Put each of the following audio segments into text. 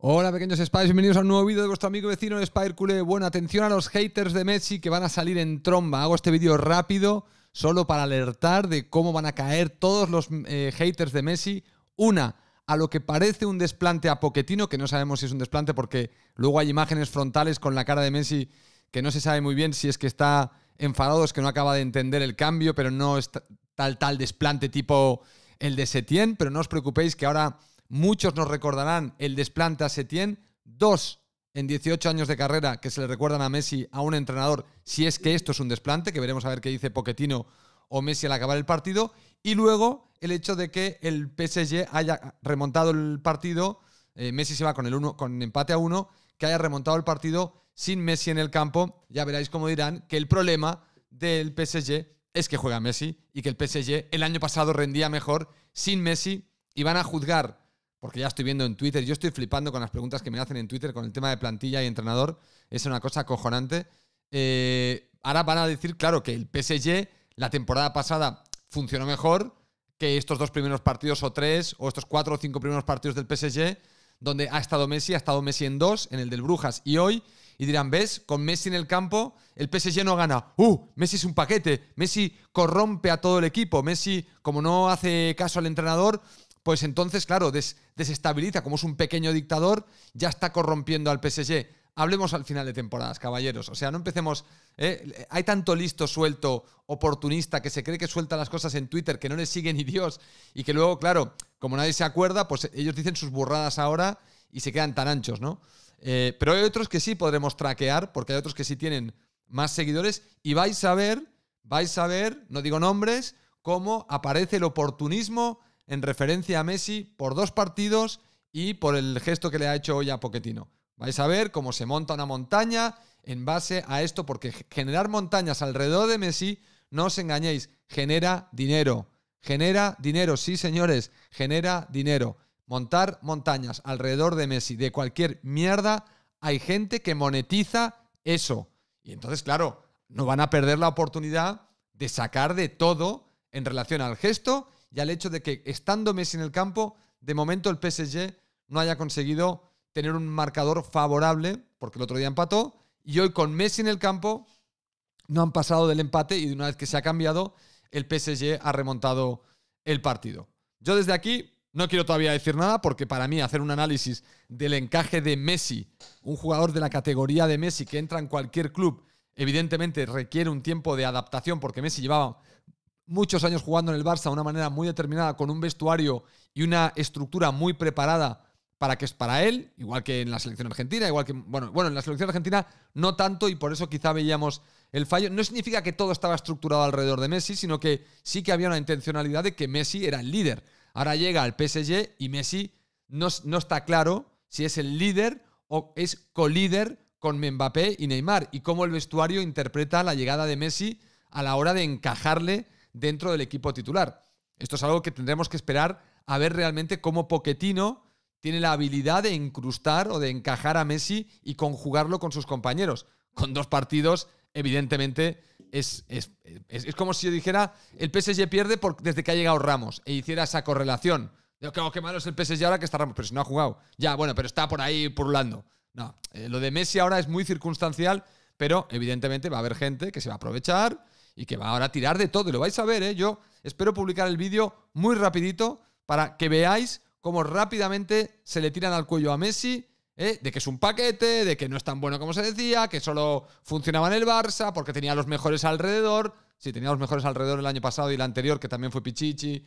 Hola pequeños Spiders! bienvenidos a un nuevo vídeo de vuestro amigo vecino SpiderCule. Bueno, atención a los haters de Messi que van a salir en tromba. Hago este vídeo rápido solo para alertar de cómo van a caer todos los eh, haters de Messi. Una, a lo que parece un desplante a Poquetino, que no sabemos si es un desplante porque luego hay imágenes frontales con la cara de Messi que no se sabe muy bien si es que está enfadado, es que no acaba de entender el cambio, pero no es tal tal desplante tipo el de Setién, pero no os preocupéis que ahora Muchos nos recordarán el desplante a Setién, dos en 18 años de carrera que se le recuerdan a Messi, a un entrenador, si es que esto es un desplante, que veremos a ver qué dice Poquetino o Messi al acabar el partido, y luego el hecho de que el PSG haya remontado el partido, eh, Messi se va con, el uno, con empate a uno, que haya remontado el partido sin Messi en el campo, ya veréis cómo dirán que el problema del PSG es que juega Messi y que el PSG el año pasado rendía mejor sin Messi y van a juzgar porque ya estoy viendo en Twitter, yo estoy flipando con las preguntas que me hacen en Twitter con el tema de plantilla y entrenador, es una cosa acojonante. Eh, ahora van a decir, claro, que el PSG la temporada pasada funcionó mejor que estos dos primeros partidos o tres, o estos cuatro o cinco primeros partidos del PSG, donde ha estado Messi, ha estado Messi en dos, en el del Brujas y hoy, y dirán, ¿ves? Con Messi en el campo, el PSG no gana. ¡Uh! Messi es un paquete, Messi corrompe a todo el equipo, Messi, como no hace caso al entrenador, pues entonces, claro, desestabiliza, como es un pequeño dictador, ya está corrompiendo al PSG. Hablemos al final de temporadas, caballeros. O sea, no empecemos. Eh, hay tanto listo, suelto, oportunista, que se cree que suelta las cosas en Twitter, que no le sigue ni Dios, y que luego, claro, como nadie se acuerda, pues ellos dicen sus burradas ahora y se quedan tan anchos, ¿no? Eh, pero hay otros que sí podremos traquear, porque hay otros que sí tienen más seguidores, y vais a ver, vais a ver, no digo nombres, cómo aparece el oportunismo en referencia a Messi por dos partidos y por el gesto que le ha hecho hoy a Poquetino. Vais a ver cómo se monta una montaña en base a esto, porque generar montañas alrededor de Messi, no os engañéis, genera dinero. Genera dinero, sí señores, genera dinero. Montar montañas alrededor de Messi, de cualquier mierda, hay gente que monetiza eso. Y entonces, claro, no van a perder la oportunidad de sacar de todo en relación al gesto y al hecho de que estando Messi en el campo, de momento el PSG no haya conseguido tener un marcador favorable, porque el otro día empató, y hoy con Messi en el campo no han pasado del empate y de una vez que se ha cambiado, el PSG ha remontado el partido. Yo desde aquí no quiero todavía decir nada porque para mí hacer un análisis del encaje de Messi, un jugador de la categoría de Messi que entra en cualquier club, evidentemente requiere un tiempo de adaptación porque Messi llevaba muchos años jugando en el Barça de una manera muy determinada, con un vestuario y una estructura muy preparada para que es para él, igual que en la selección argentina, igual que bueno, bueno, en la selección argentina no tanto y por eso quizá veíamos el fallo. No significa que todo estaba estructurado alrededor de Messi, sino que sí que había una intencionalidad de que Messi era el líder. Ahora llega al PSG y Messi no, no está claro si es el líder o es colíder con Mbappé y Neymar y cómo el vestuario interpreta la llegada de Messi a la hora de encajarle dentro del equipo titular. Esto es algo que tendremos que esperar a ver realmente cómo Poquetino tiene la habilidad de incrustar o de encajar a Messi y conjugarlo con sus compañeros. Con dos partidos, evidentemente, es, es, como si yo dijera, el PSG pierde desde que ha llegado Ramos e hiciera esa correlación. Digo, que oh, malo es el PSG ahora que está Ramos, pero si no ha jugado. Ya, bueno, pero está por ahí purulando. No, eh, lo de Messi ahora es muy circunstancial, pero evidentemente va a haber gente que se va a aprovechar y que va ahora a tirar de todo. Y lo vais a ver, ¿eh? Yo espero publicar el vídeo muy rapidito para que veáis cómo rápidamente se le tiran al cuello a Messi. ¿eh? De que es un paquete, de que no es tan bueno como se decía, que solo funcionaba en el Barça porque tenía los mejores alrededor. si tenía los mejores alrededor el año pasado y el anterior, que también fue Pichichi.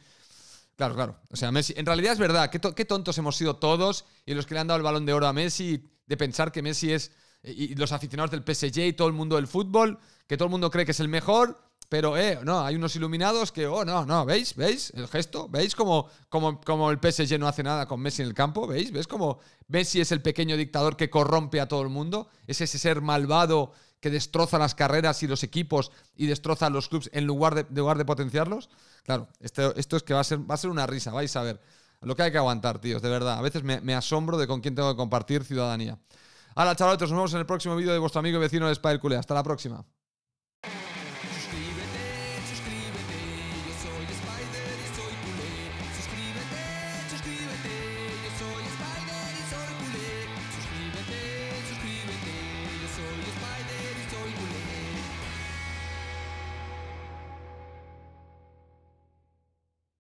Claro, claro. O sea, Messi. En realidad es verdad, qué, qué tontos hemos sido todos y los que le han dado el balón de oro a Messi, de pensar que Messi es. Y los aficionados del PSG y todo el mundo del fútbol, que todo el mundo cree que es el mejor, pero, eh, no, hay unos iluminados que, oh, no, no, ¿veis? ¿Veis el gesto? ¿Veis como, como, el PSG no hace nada con Messi en el campo? ¿Veis? ¿Ves como Messi es el pequeño dictador que corrompe a todo el mundo? Es ese ser malvado que destroza las carreras y los equipos y destroza los clubes en lugar de, lugar de potenciarlos. Claro, esto, esto es que va a, ser, va a ser una risa, vais a ver. Lo que hay que aguantar, tíos, de verdad. A veces me, asombro de con quién tengo que compartir ciudadanía. Hola, chavales, nos vemos en el próximo vídeo de vuestro amigo y vecino de Spider Hasta la próxima.